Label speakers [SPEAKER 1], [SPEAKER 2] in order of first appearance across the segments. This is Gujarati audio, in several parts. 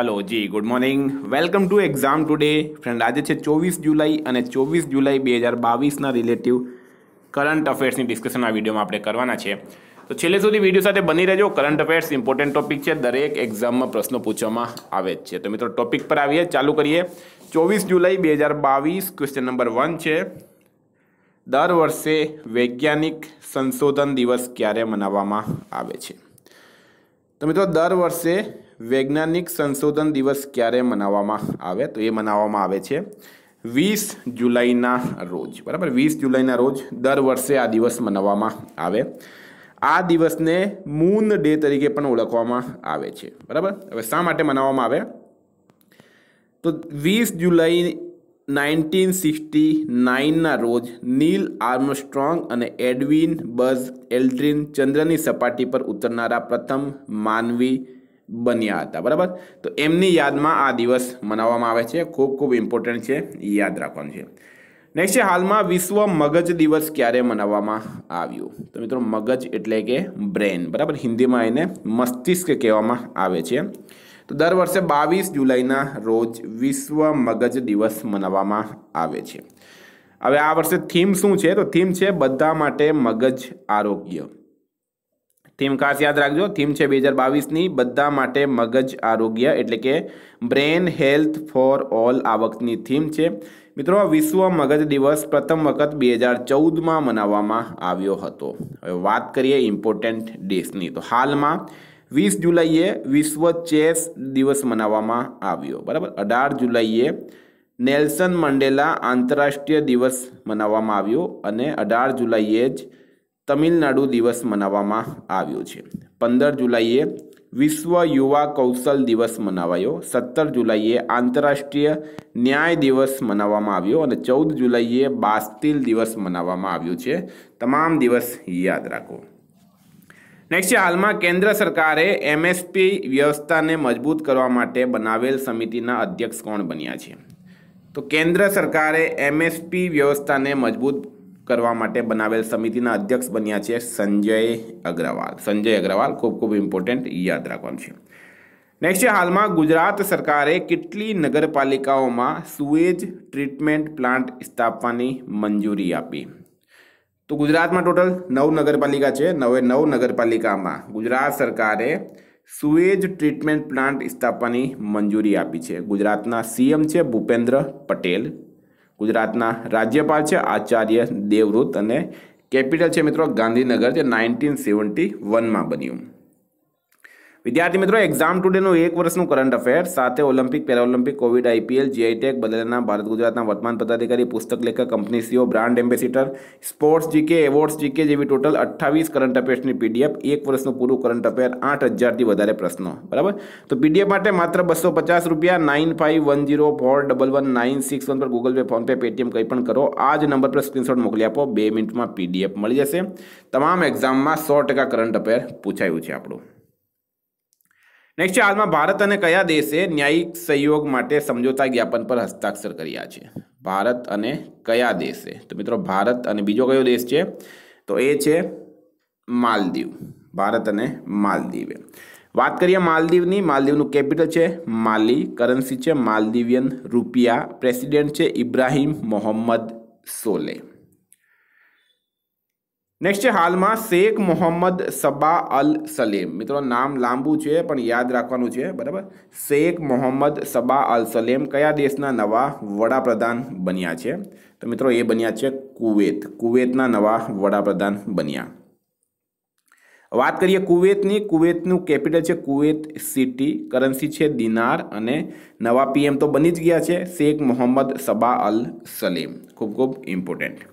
[SPEAKER 1] hello ji good morning welcome to exam today friend આજે છે ચોવીસ જુલાઈ અને ચોવીસ જુલાઈ બે હજાર બાવીસના રિલેટિવ કરંટ અફેર્સની ડિસ્કશન આ વિડીયોમાં આપણે કરવાના છે તો છેલ્લે સુધી વિડીયો સાથે બની રહેજો કરંટ અફેર્સ ઇમ્પોર્ટન્ટ ટોપિક છે દરેક એક્ઝામમાં પ્રશ્નો પૂછવામાં આવે જ છે તો મિત્રો ટોપિક પર આવીએ ચાલુ કરીએ ચોવીસ જુલાઈ બે હજાર બાવીસ ક્વેશ્ચન નંબર વન છે દર વર્ષે વૈજ્ઞાનિક સંશોધન દિવસ ક્યારે મનાવવામાં આવે છે તો મિત્રો દર વર્ષે વૈજ્ઞાનિક સંશોધન દિવસ ક્યારે મનાવવામાં આવે તો એ મનાવવામાં આવે છે વીસ જુલાઈના રોજ બરાબર વીસ જુલાઈના રોજ દર વર્ષે આ દિવસ મનાવવામાં આવે આ દિવસને મૂન ડે તરીકે પણ ઓળખવામાં આવે છે બરાબર હવે શા માટે મનાવવામાં આવે તો વીસ જુલાઈ નાઇન્ટીન સિક્સટી નાઇનના રોજ નીલ આર્મસ્ટ્રોંગ અને એડવિન બઝ એલ્ડ્રિન ચંદ્રની સપાટી પર ઉતરનારા પ્રથમ માનવી બન્યા હતા બરાબર તો એમની યાદમાં આ દિવસ મનાવવામાં આવે છે ખૂબ ખૂબ ઇમ્પોર્ટન્ટ છે યાદ રાખવાનું છે નેક્સ્ટ છે હાલમાં વિશ્વ મગજ દિવસ ક્યારે મનાવવામાં આવ્યું તો મિત્રો મગજ એટલે કે બ્રેન બરાબર હિન્દીમાં એને મસ્તિષ્ક કહેવામાં આવે છે તો દર વર્ષે બાવીસ જુલાઈના રોજ વિશ્વ મગજ દિવસ મનાવવામાં આવે છે હવે આ વર્ષે થીમ શું છે તો થીમ છે બધા માટે મગજ આરોગ્ય થીમ ખાસ યાદ રાખજો થીમ છે બે હજાર બાવીસની બધા માટે મગજ આરોગ્ય એટલે કે બ્રેન હેલ્થ ફોર ઓલ આ વખતની થીમ છે મિત્રો વિશ્વ મગજ દિવસ પ્રથમ વખત બે હજાર ચૌદમાં મનાવવામાં આવ્યો હતો હવે વાત કરીએ ઇમ્પોર્ટન્ટ ડેસની તો હાલમાં વીસ જુલાઈએ વિશ્વ ચેસ દિવસ મનાવવામાં આવ્યો બરાબર અઢાર જુલાઈએ નેલ્સન મંડેલા આંતરરાષ્ટ્રીય દિવસ મનાવવામાં આવ્યો અને અઢાર જુલાઈએ જ તમિલનાડુ દિવસ મનાવવામાં આવ્યો છે પંદર જુલાઈએ વિશ્વ યુવા કૌશલ દિવસ મનાવાયો સત્તર જુલાઈએ આંતરરાષ્ટ્રીય ન્યાય દિવસ મનાવવામાં આવ્યો અને ચૌદ જુલાઈએ બાસ્તિલ દિવસ મનાવવામાં આવ્યો છે તમામ દિવસ યાદ રાખો નેક્સ્ટ છે હાલમાં કેન્દ્ર સરકારે એમએસપી વ્યવસ્થાને મજબૂત કરવા માટે બનાવેલ સમિતિના અધ્યક્ષ કોણ બન્યા છે તો કેન્દ્ર સરકારે એમએસપી વ્યવસ્થાને મજબૂત કરવા માટે બનાવેલ સમિતિના અધ્યક્ષ બન્યા છે સંજય અગ્રવાલ સંજય અગ્રવાલ ખૂબ ખૂબ ઇમ્પોર્ટન્ટ યાદ રાખવાનું છે નેક્સ્ટ છે હાલમાં ગુજરાત સરકારે કેટલી નગરપાલિકાઓમાં સુએજ ટ્રીટમેન્ટ પ્લાન્ટ સ્થાપવાની મંજૂરી આપી તો ગુજરાતમાં ટોટલ નવ નગરપાલિકા છે નવે નવ નગરપાલિકામાં ગુજરાત સરકારે સુએજ ટ્રીટમેન્ટ પ્લાન્ટ સ્થાપવાની મંજૂરી આપી છે ગુજરાતના સીએમ છે ભૂપેન્દ્ર પટેલ ગુજરાતના રાજ્યપાલ છે આચાર્ય દેવવ્રત અને કેપિટલ છે મિત્રો ગાંધીનગર જે નાઇન્ટીન સેવન્ટી વનમાં બન્યું વિદ્યાર્થી મિત્રો એક્ઝામ ટુડેનું એક વર્ષનું કરંટ અફેર સાથે ઓલિમ્પિક પેરાઓલિમ્પિક કોવિડ આઈપીએલ જીઆઈટેક બદલના ભારત ગુજરાતના વર્તમાન પદાધિકારી પુસ્તક લેખક company CEO brand ambassador sports GK awards GK જેવી ટોટલ અઠ્ઠાવીસ કરંટ અફેર્સની પીડીએફ એક વર્ષનું પૂરું કરંટ અફેર આઠ હજારથી વધારે પ્રશ્નો બરાબર તો પીડીએફ માટે માત્ર બસો પચાસ રૂપિયા nine five one zero four double one nine six one પર ગૂગલ પે ફોનપે પેટીએમ કંઈ પણ કરો આ જ નંબર પર સ્ક્રીનશોટ મોકલી આપો બે મિનિટમાં પીડીએફ મળી જશે તમામ એક્ઝામમાં સો ટકા કરંટ અફેર પૂછાયું છે આપણું નેક્સ્ટ છે હાલમાં ભારત અને કયા દેશે ન્યાયિક સહયોગ માટે સમજોતા જ્ઞાપન પર હસ્તાક્ષર કર્યા છે ભારત અને કયા દેશે તો મિત્રો ભારત અને બીજો કયો દેશ છે તો એ છે માલદીવ ભારત અને માલદીવે વાત કરીએ માલદીવની માલદીવનું કેપિટલ છે માલી કરન્સી છે માલદીવિયન રૂપિયા પ્રેસિડેન્ટ છે ઇબ્રાહિમ મોહમ્મદ સોલે નેક્સ્ટ છે હાલમાં શેખ મોહમ્મદ સબા અલ સલીમ મિત્રો નામ લાંબુ છે પણ યાદ રાખવાનું છે બરાબર શેખ મોહમ્મદ સબા અલ સલેમ કયા દેશના નવા વડાપ્રધાન બન્યા છે તો મિત્રો એ બન્યા છે કુવેત કુવેતના નવા વડાપ્રધાન બન્યા વાત કરીએ કુવેતની કુવેતનું કેપિટલ છે કુવેત સિટી કરન્સી છે દિનાર અને નવા પીએમ તો બની જ ગયા છે શેખ મોહમ્મદ સબા અલ સલીમ ખૂબ ખૂબ ઇમ્પોર્ટન્ટ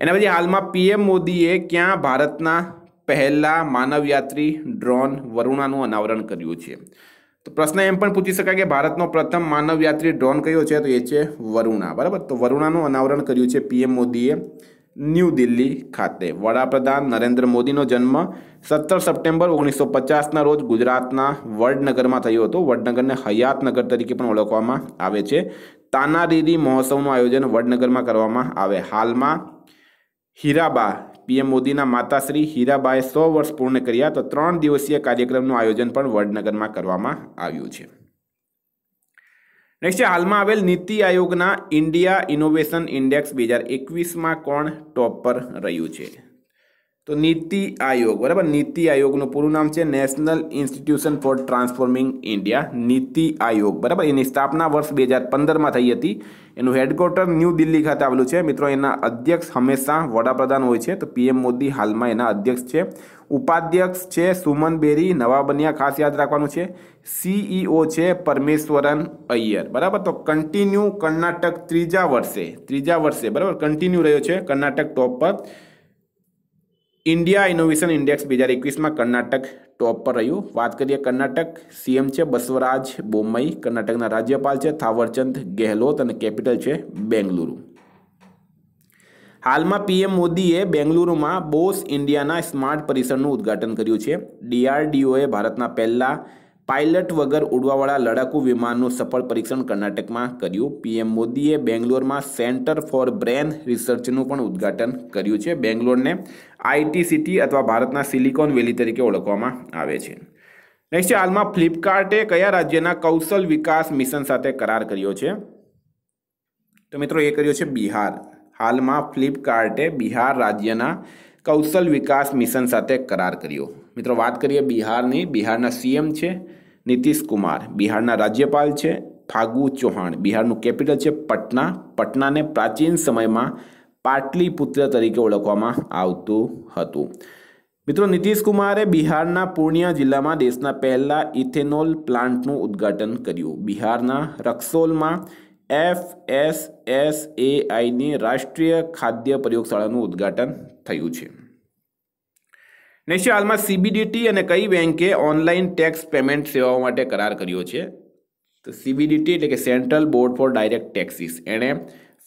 [SPEAKER 1] એના પછી હાલમાં પીએમ મોદીએ ક્યાં ભારતના પહેલા માનવયાત્રી ડ્રોન વરુણાનું અનાવરણ કર્યું છે તો પ્રશ્ન એમ પણ પૂછી શકાય કે ભારતનો પ્રથમ માનવયાત્રી ડ્રોન કયો છે તો એ છે વરુણા બરાબર તો વરુણાનું અનાવરણ કર્યું છે પીએમ મોદીએ ન્યૂ દિલ્હી ખાતે વડાપ્રધાન નરેન્દ્ર મોદીનો જન્મ સત્તર સપ્ટેમ્બર ઓગણીસો પચાસના રોજ ગુજરાતના વડનગરમાં થયો હતો વડનગરને હયાતનગર તરીકે પણ ઓળખવામાં આવે છે તાનારીરી મહોત્સવનું આયોજન વડનગરમાં કરવામાં આવે હાલમાં હીરાબા પીએમ મોદીના માતાશ્રી હીરાબાએ સો વર્ષ પૂર્ણ કર્યા તો ત્રણ દિવસીય કાર્યક્રમનું આયોજન પણ વડનગરમાં કરવામાં આવ્યું છે નેક્સ્ટ હાલમાં આવેલ નીતિ આયોગના ઇન્ડિયા ઇનોવેશન ઇન્ડેક્સ બે હજાર એકવીસમાં કોણ ટોપ પર રહ્યું છે તો નીતિ આયોગ બરાબર નીતિ આયોગનું પૂરું નામ છે national institution for transforming India NITI Aayog બરાબર એની સ્થાપના વર્ષ બે હજાર પંદરમાં થઈ હતી એનું હેડક્વાર્ટર ન્યૂ દિલ્હી ખાતે આવેલું છે મિત્રો એના અધ્યક્ષ હંમેશા વડાપ્રધાન હોય છે તો પીએમ મોદી હાલમાં એના અધ્યક્ષ છે ઉપાધ્યક્ષ છે સુમન બેરી નવા બન્યા ખાસ યાદ રાખવાનું છે સીઈઓ e છે પરમેશ્વરન અય્યર બરાબર તો કન્ટિન્યુ કર્ણાટક ત્રીજા વર્ષે ત્રીજા વર્ષે બરાબર કન્ટિન્યુ રહ્યો છે કર્ણાટક ટોપ પર ઇન્ડિયા ઇનોવેશન ઇન્ડેક્સ બે હજાર એકવીસમાં કર્ણાટક ટોપ પર રહ્યું વાત કરીએ કર્ણાટક સીએમ છે બસવરાજ બોમ્મઈ કર્ણાટકના રાજ્યપાલ છે થાવરચંદ ગેહલોત અને કેપિટલ છે બેંગલુરુ હાલમાં પીએમ મોદીએ બેંગલુરુમાં બોસ ઇન્ડિયાના સ્માર્ટ પરિસરનું ઉદ્ઘાટન કર્યું છે ડીઆરડીઓએ ભારતના પહેલાં પાયલટ વગર ઉડવાવાળા લડાકુ વિમાનનું સફળ પરીક્ષણ કર્ણાટકમાં કર્યું પીએમ મોદીએ બેંગ્લોરમાં સેન્ટર ફોર બ્રેન રિસર્ચનું પણ ઉદ્ઘાટન કર્યું છે બેંગ્લોરને આઈટી સિટી અથવા ભારતના સિલિકોન વેલી તરીકે ઓળખવામાં આવે છે નેક્સ્ટ છે હાલમાં ફ્લિપકાર્ટે કયા રાજ્યના કૌશલ વિકાસ મિશન સાથે કરાર કર્યો છે તો મિત્રો એ કર્યો છે બિહાર હાલમાં ફ્લિપકાર્ટે બિહાર રાજ્યના કૌશલ વિકાસ મિશન સાથે કરાર કર્યો મિત્રો વાત કરીએ બિહારની બિહારના સીએમ છે નીતિશ કુમાર બિહારના રાજ્યપાલ છે ફાગુ ચૌહાણ બિહારનું કેપિટલ છે પટના પટનાને પ્રાચીન સમયમાં પાટલીપુત્ર તરીકે ઓળખવામાં આવતું હતું મિત્રો કુમારે બિહારના પૂર્ણિયા જિલ્લામાં દેશના પહેલા ઇથેનોલ પ્લાન્ટનું ઉદ્ઘાટન કર્યું બિહારના રક્સોલમાં એફ એસ એસ એ આઈની રાષ્ટ્રીય ખાદ્ય પ્રયોગશાળાનું ઉદ્ઘાટન થયું છે નેક્સ્ટ હાલમાં સીબીડીટી અને કઈ બેંકે ઓનલાઈન ટેક્સ પેમેન્ટ સેવાઓ માટે કરાર કર્યો છે તો સીબીડીટી એટલે કે central board for direct taxes એણે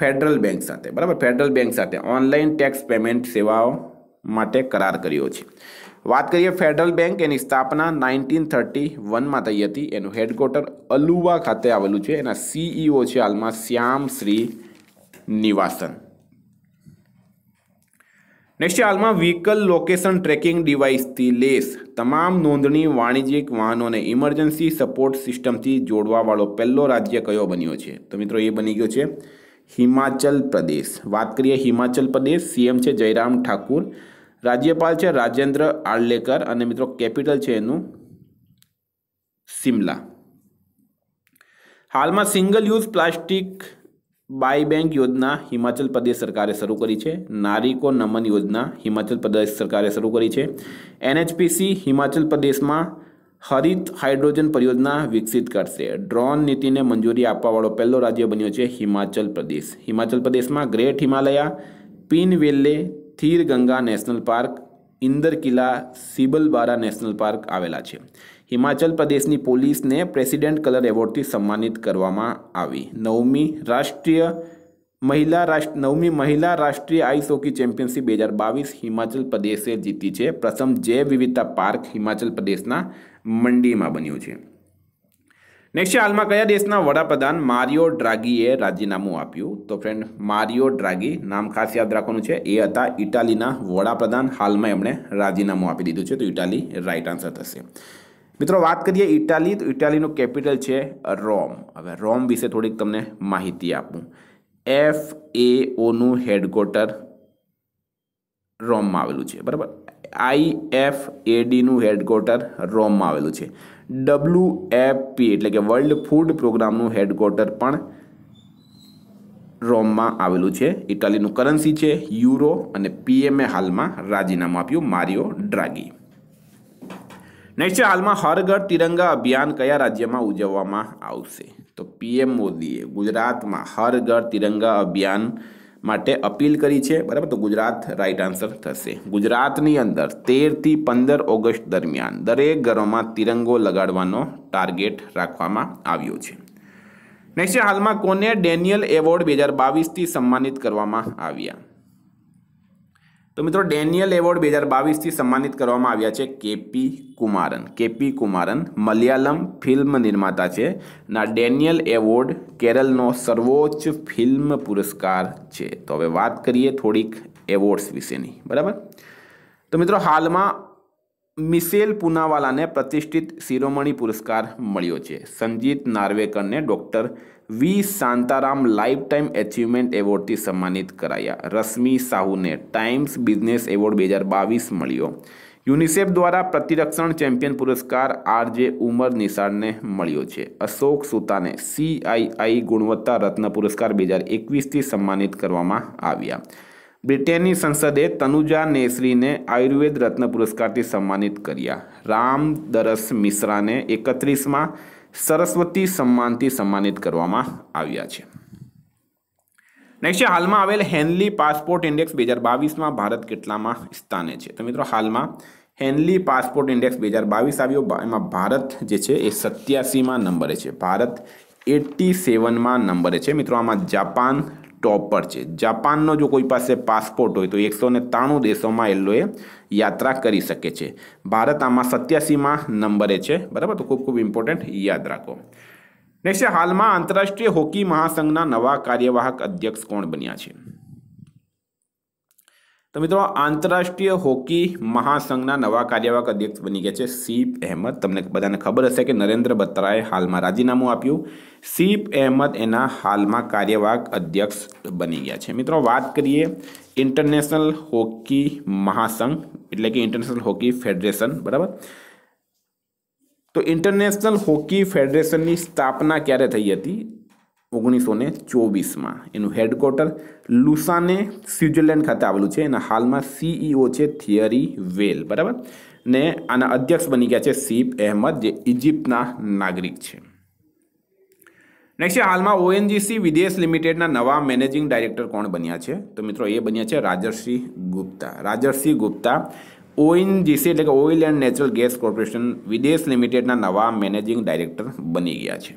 [SPEAKER 1] ફેડરલ બેંક સાથે બરાબર ફેડરલ બેંક સાથે ઓનલાઈન ટેક્સ પેમેન્ટ સેવાઓ માટે કરાર કર્યો છે વાત કરીએ ફેડરલ બેંક એની સ્થાપના નાઇન્ટીન થર્ટી વનમાં થઈ હતી એનું હેડક્વાર્ટર અલુવા ખાતે આવેલું છે એના સીઈઓ e છે હાલમાં શ્યામ શ્રી નિવાસન નેક્સ્ટ હાલમાં વ્હીકલ લોકેશન ટ્રેકિંગ ડિવાઇસથી લેસ તમામ નોંધણી વાણિજ્યિક વાહનોને ઇમરજન્સી સપોર્ટ સિસ્ટમથી જોડવાવાળો પહેલો રાજ્ય કયો બન્યો છે તો મિત્રો એ બની ગયો છે હિમાચલ પ્રદેશ વાત કરીએ હિમાચલ પ્રદેશ સીએમ છે જયરામ ઠાકુર રાજ્યપાલ છે રાજેન્દ્ર આળલેકર અને મિત્રો કેપિટલ છે એનું સિમલા હાલમાં single use plastic buy back યોજના હિમાચલ પ્રદેશ સરકારે શરૂ કરી છે નારીકો નમન યોજના હિમાચલ પ્રદેશ સરકારે શરૂ કરી છે એનએચપીસી હિમાચલ પ્રદેશમાં હરિત હાઇડ્રોજન પરિયોજના વિકસિત કરશે ડ્રોન નીતિને મંજૂરી આપવાવાળો પહેલો રાજ્ય બન્યો છે હિમાચલ પ્રદેશ હિમાચલ પ્રદેશમાં great Himalaya Pin valley Khirganga national park Inder Killa Simbalbara national park આવેલા છે હિમાચલ પ્રદેશની પોલીસને પ્રેસિડેન્ટ કલર એવોર્ડથી સન્માનિત કરવામાં આવી નવમી રાષ્ટ્રીય મહિલા રાષ્ટ્ર નવમી મહિલા રાષ્ટ્રીય આઈસ હોકી ચેમ્પિયનશિપ બે હજાર બાવીસ હિમાચલ પ્રદેશે જીતી છે પ્રથમ જૈવ વિવિધતા પાર્ક હિમાચલ પ્રદેશના મંડીમાં બન્યું છે નેક્સ્ટ હાલમાં કયા દેશના વડાપ્રધાન મારિયો ડ્રાગીએ રાજીનામું આપ્યું તો ફ્રેન્ડ મારિયો ડ્રાગી નામ ખાસ યાદ રાખવાનું છે એ હતા ઇટાલીના વડાપ્રધાન હાલમાં એમણે રાજીનામું આપી દીધું છે તો ઇટાલી રાઇટ આન્સર થશે મિત્રો વાત કરીએ ઇટાલી તો ઇટાલીનું કેપિટલ છે રોમ હવે રોમ વિશે થોડીક તમને માહિતી આપું એફ એ ઓનું હેડક્વાર્ટર રોમમાં આવેલું છે બરાબર આઈ એફ એડીનું હેડક્વાર્ટર રોમમાં આવેલું છે ડબલ્યુ એફપી એટલે કે વર્લ્ડ ફૂડ પ્રોગ્રામનું હેડક્વાર્ટર પણ રોમમાં આવેલું છે ઇટાલીનું કરન્સી છે યુરો અને પીએમએ હાલમાં રાજીનામું આપ્યું મારિયો ડ્રાગી નેક્સ્ટ છે હાલમાં હરઘર તિરંગા અભિયાન કયા રાજ્યમાં ઉજવવામાં આવશે તો પીએમ મોદીએ ગુજરાતમાં હરઘર તિરંગા અભિયાન માટે અપીલ કરી છે બરાબર તો ગુજરાત રાઇટ આન્સર થશે ગુજરાતની અંદર તેરથી પંદર ઓગસ્ટ દરમિયાન દરેક ઘરોમાં તિરંગો લગાડવાનો ટાર્ગેટ રાખવામાં આવ્યો છે નેક્સ્ટ હાલમાં કોને ડેનિયલ એવોર્ડ બે હજાર બાવીસથી સન્માનિત કરવામાં આવ્યા તો મિત્રો ડેનિયલ એવોર્ડ બે હજાર બાવીસથી સન્માનિત કરવામાં આવ્યા છે KP Kumaran KP Kumaran Malayalam film નિર્માતા છે ના ડેનિયલ એવોર્ડ કેરલનો સર્વોચ્ચ ફિલ્મ પુરસ્કાર છે તો હવે વાત કરીએ થોડીક એવોર્ડ્સ વિશેની બરાબર તો મિત્રો હાલમાં મિસેલ પુનાવાલાને પ્રતિષ્ઠિત શિરોમણી પુરસ્કાર મળ્યો છે સંજીત નાર્વેકરને doctor V Shantaram life time achievement એવોર્ડથી સન્માનિત કરાયા રશ્મિ સાહુને ટાઈમ્સ બિઝનેસ એવોર્ડ બે હજાર બાવીસ મળ્યો યુનિસેફ દ્વારા પ્રતિરક્ષણ ચેમ્પિયન પુરસ્કાર આરજે ઉમર નિસાળને મળ્યો છે અશોક સુતાને સીઆઈઆઈ ગુણવત્તા રત્ન પુરસ્કાર બે હજાર એકવીસથી સન્માનિત કરવામાં આવ્યા બ્રિટેનની સંસદે તનુજા નેસરીને આયુર્વેદ રત્ન પુરસ્કારથી સન્માનિત કર્યા રામ દરસ મિશ્રાને એકત્રીસમાં સરસ્વતી સન્માનથી સન્માનિત કરવામાં આવ્યા છે નેક્સ્ટ છે હાલમાં આવેલ હેનલી પાસપોર્ટ ઇન્ડેક્સ બે હજાર બાવીસમાં ભારત કેટલામાં સ્થાને છે તો મિત્રો હાલમાં હેનલી પાસપોર્ટ ઇન્ડેક્સ બે હજાર બાવીસ આવ્યો એમાં ભારત જે છે એ સત્યાસીમાં નંબરે છે ભારત એટી સેવનમાં નંબરે છે મિત્રો આમાં જાપાન ટોપ પર છે જાપાનનો જો કોઈ પાસે પાસપોર્ટ હોય તો એકસો ને ત્રાણું દેશોમાં એ લોકોએ યાત્રા કરી શકે છે ભારત આમાં સત્યાસીમાં નંબરે છે બરાબર તો ખૂબ ખૂબ ઇમ્પોર્ટન્ટ યાદ રાખો નેક્સ્ટ હાલમાં આંતરરાષ્ટ્રીય હોકી મહાસંઘના નવા કાર્યવાહક અધ્યક્ષ કોણ બન્યા છે તો મિત્રો આંતરરાષ્ટ્રીય હોકી મહાસંઘના નવા કાર્યવાહક અધ્યક્ષ બની ગયા છે સીપ અહેમદ તમને બધાને ખબર હશે કે નરેન્દ્ર બત્રાએ હાલમાં રાજીનામું આપ્યું સીપ અહેમદ એના હાલમાં કાર્યવાહક અધ્યક્ષ બની ગયા છે મિત્રો વાત કરીએ ઇન્ટરનેશનલ હોકી મહાસંઘ એટલે કે ઇન્ટરનેશનલ હોકી ફેડરેશન બરાબર તો ઇન્ટરનેશનલ હોકી ફેડરેશનની સ્થાપના ક્યારે થઈ હતી ઓગણીસો ને ચોવીસમાં એનું હેડક્વાર્ટર લુસાને સ્વિટ્ઝરલેન્ડ ખાતે આવેલું છે અને હાલમાં સીઈઓ e છે થિયરી વેલ બરાબર ને આના અધ્યક્ષ બની ગયા છે સીપ અહેમદ જે ઇજિપ્તના નાગરિક છે નેક્સ્ટ છે હાલમાં ઓએનજીસી વિદેશ લિમિટેડના નવા મેનેજિંગ ડાયરેક્ટર કોણ બન્યા છે તો મિત્રો એ બન્યા છે રાજર્ષિ ગુપ્તા રાજર્ષિ ગુપ્તા ઓએનજીસી એટલે કે oil and natural gas corporation Videsh લિમિટેડના નવા મેનેજિંગ ડાયરેક્ટર બની ગયા છે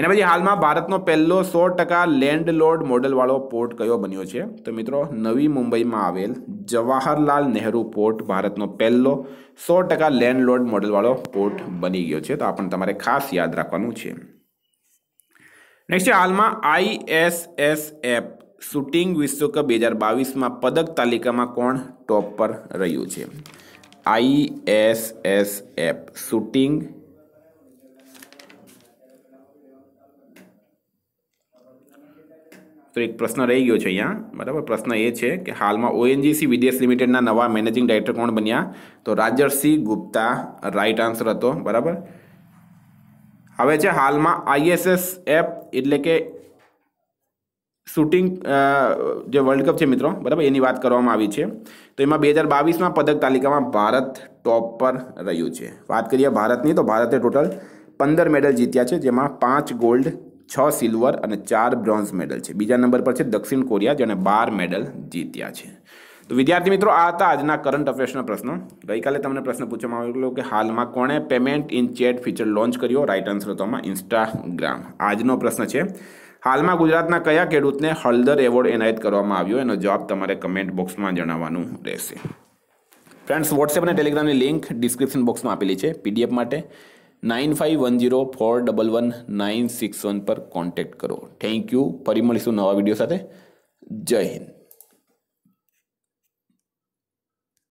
[SPEAKER 1] એના પછી હાલમાં ભારતનો પહેલો સો ટકા લેન્ડલોર્ડ મોડલવાળો પોર્ટ કયો બન્યો છે તો મિત્રો નવી મુંબઈમાં આવેલ જવાહરલાલ નહેરુ પોર્ટ ભારતનો પહેલો સો ટકા લેન્ડલોર્ડ મોડલવાળો પોર્ટ બની ગયો છે તો આ પણ તમારે ખાસ યાદ રાખવાનું છે નેક્સ્ટ હાલમાં આઈએસએસએફ શૂટિંગ વિશ્વકપ બે હજાર બાવીસમાં પદક તાલિકામાં કોણ ટોપ પર રહ્યું છે આઈએસએસએફ શૂટિંગ તો એક પ્રશ્ન રહી ગયો છે અહીંયા બરાબર પ્રશ્ન એ છે કે હાલમાં ઓએનજીસી વિદેશ લિમિટેડના નવા મેનેજિંગ ડાયરેક્ટર કોણ બન્યા તો રાજર્ષિ ગુપ્તા રાઇટ આન્સર હતો બરાબર હવે છે હાલમાં આઈએસએસ એપ એટલે કે શૂટિંગ જે વર્લ્ડ કપ છે મિત્રો બરાબર એની વાત કરવામાં આવી છે તો એમાં બે હજાર બાવીસમાં પદક તાલિકામાં ભારત ટોપ પર રહ્યું છે વાત કરીએ ભારતની તો ભારતે ટોટલ પંદર મેડલ જીત્યા છે જેમાં પાંચ ગોલ્ડ છ સિલ્વર અને ચાર બ્રોન્ઝ મેડલ છે બીજા નંબર પર છે દક્ષિણ કોરિયા જેણે બાર મેડલ જીત્યા છે તો વિદ્યાર્થી મિત્રો આ હતા આજના કરંટ અફેર્સના પ્રશ્નો ગઈકાલે તમને પ્રશ્ન પૂછવામાં આવ્યો કે હાલમાં કોણે payment in chat feature launch કર્યો રાઇટ આન્સર હતો આમાં ઇન્સ્ટાગ્રામ આજનો પ્રશ્ન છે હાલમાં ગુજરાતના કયા ખેડૂતને હળદર એવોર્ડ એનાયત કરવામાં આવ્યો એનો જવાબ તમારે કમેન્ટ બોક્સમાં જણાવવાનું રહેશે ફ્રેન્ડ્સ વોટ્સએપ અને ટેલિગ્રામની લિંક ડિસ્ક્રિપ્શન બોક્સમાં આપેલી છે પીડીએફ માટે nine five one zero four double one nine six one પર કોન્ટેક્ટ કરો થેન્ક યુ ફરી મળીશું નવા વિડીયો સાથે જય હિન્દ